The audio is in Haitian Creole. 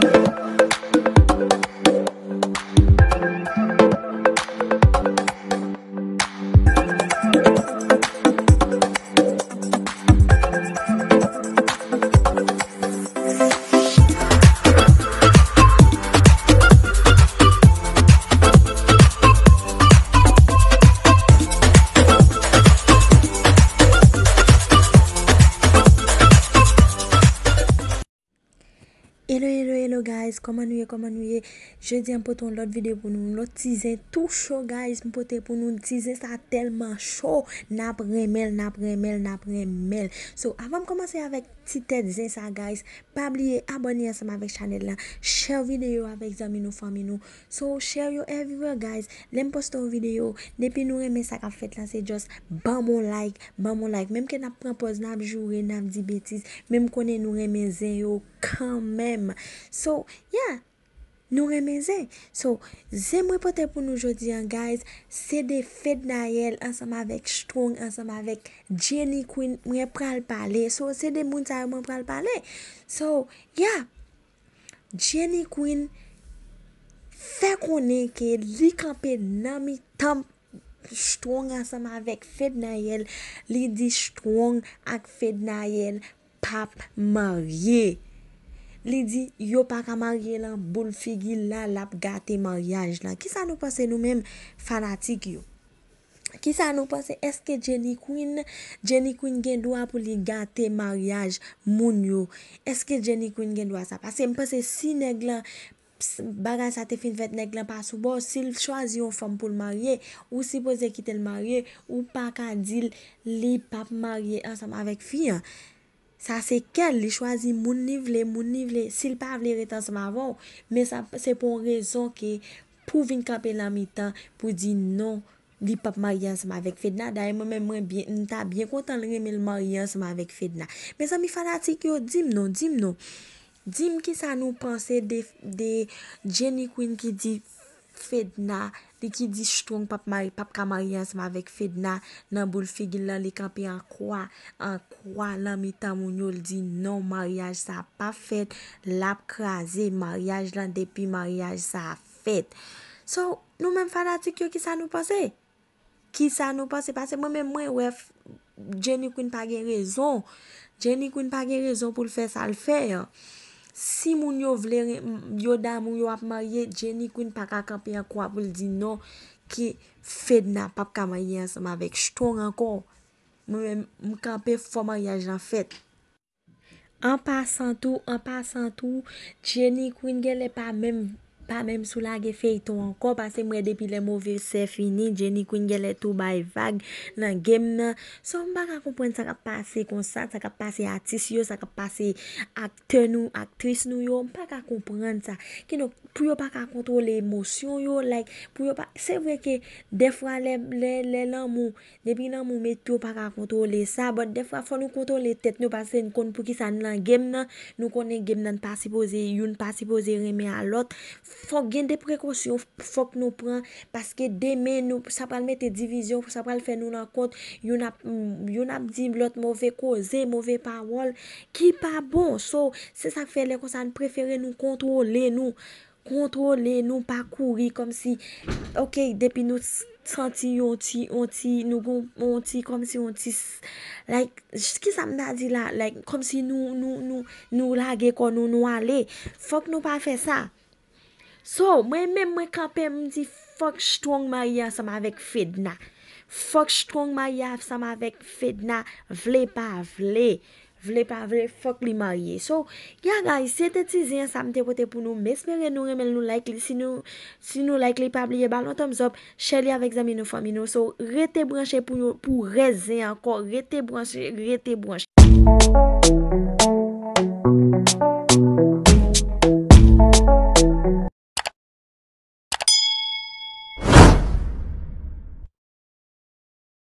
Thank you. Koman nou ye? Koman nou ye? Je di an poton lout vide pou nou Lout tizen tout chou guys M poten pou nou tizen sa telman chou Nap remel, nap remel, nap remel So avan m komanse avek titet zin sa guys Pabliye, abonye a seman vek chanel la Share videyo avek zami nou, fami nou So share yo everywhere guys Lem posto videyo Depi nou reme sa ka fet la Se just ban mou like, ban mou like Mem ke nap prempos, nap jure, nap di betis Mem konen nou reme zin yo Koman m Ya, nou remeze. So, zemwe pote pou nou jodi an, guys, se de Fed Nayel ansama vek Strong ansama vek Jenny Quinn mwen pral pale. So, se de moun sa mwen pral pale. So, ya, Jenny Quinn fe konen ke li kampe nami tam Strong ansama vek Fed Nayel, li di Strong ak Fed Nayel pap marye. Li di, yo pa ka marye lan, bol figil lan, lap gate mariage lan. Ki sa nou pase nou men fanatik yo? Ki sa nou pase, eske Jenny Queen, Jenny Queen gen doa pou li gate mariage moun yo? Eske Jenny Queen gen doa sa pase? M pase, si neg lan, bagan sa te fin vet neg lan pa sou bo, si l chwazi yon fom pou l marye, ou si po zekite l marye, ou pa ka dil li pap marye ansam avek fiyan? Sa se kel li chwazi moun nivle, moun nivle, sil pa avli reten se ma voun. Men sa se pou rezon ki pou vin kapelan mi tan pou di nou li pap marian se ma vek fedna. Da e mwen men mwen nita bien kontan reme l marian se ma vek fedna. Men sa mi fanatik yo dim nou, dim nou. Dim ki sa nou panse de Jenny Quinn ki di... Fèd nan, li ki di ch toung pap kamaryan seman vek fèd nan, nan bou l figil nan li kampi an kwa, an kwa, nan mi tan moun yo l di nan, mariage sa pa fèt, lap krasè, mariage lan, depi mariage sa fèt. So, nou men fà la tük yo ki sa nou pase? Ki sa nou pase? Pase mwen men mwen wef, jè ni koun pa gen rezon, jè ni koun pa gen rezon pou l fè sa l fè yon. Si moun yo vle yoda moun yo ap marye, Jenny kwen pa ka kampe an kwa pou li di nou ki fed nan pap kamayen an seman vek. Ch ton an kon. Mwen mwen mwen kampe fwa maryajan fed. An pas an tou, an pas an tou, Jenny kwen gen le pa menm pa menm sou la ge fey ton ankon, pase mwen depi le movir se fini, jeni kwenye le tou bay vag nan gem nan, so mwen pa ka kompwenn sa ka pase konsant, sa ka pase atis yo, sa ka pase akter nou, aktris nou yo, mwen pa ka kompwenn sa, ki nou pou yo pa ka kontrol emosyon yo, like pou yo pa, se vwe ke defwa le lan moun, depi lan moun me tou pa ka kontrol le sa, but defwa fwa nou kontrol le tet nou, pase yon kon pou ki sa nan gem nan, nou konnen gem nan pa sipoze yon, pa sipoze reme alot, fwa, Fok gen de prekosyon fok nou pran Paske demen nou sa pral mette divizyon Sa pral fe nou nan kont Yon ap mm, di blot mouve koze Mouve pawol Ki pa bon So se sa fe le konsan Prefere nou kontrole nou Kontrole nou pa kouri Depi nou santi yon ti Yon ti nou gon Yon ti kom si yon ti Jiski sa mna di la Kom si nou lage kon Fok nou pa fe sa So, mwen men mwen kape mwen di fok jtronk marye asama vek fedna. Fok jtronk marye asama vek fedna, vle pa vle. Vle pa vle, fok li marye. So, ya guys, se te ti zin, sa mte kote pou nou. Mesme re nou, remel nou like li. Si nou like li, pa blye balon tomzop. Che li avek zami nou fomi nou. So, rete branche pou nou, pou re zin anko. Rete branche, rete branche.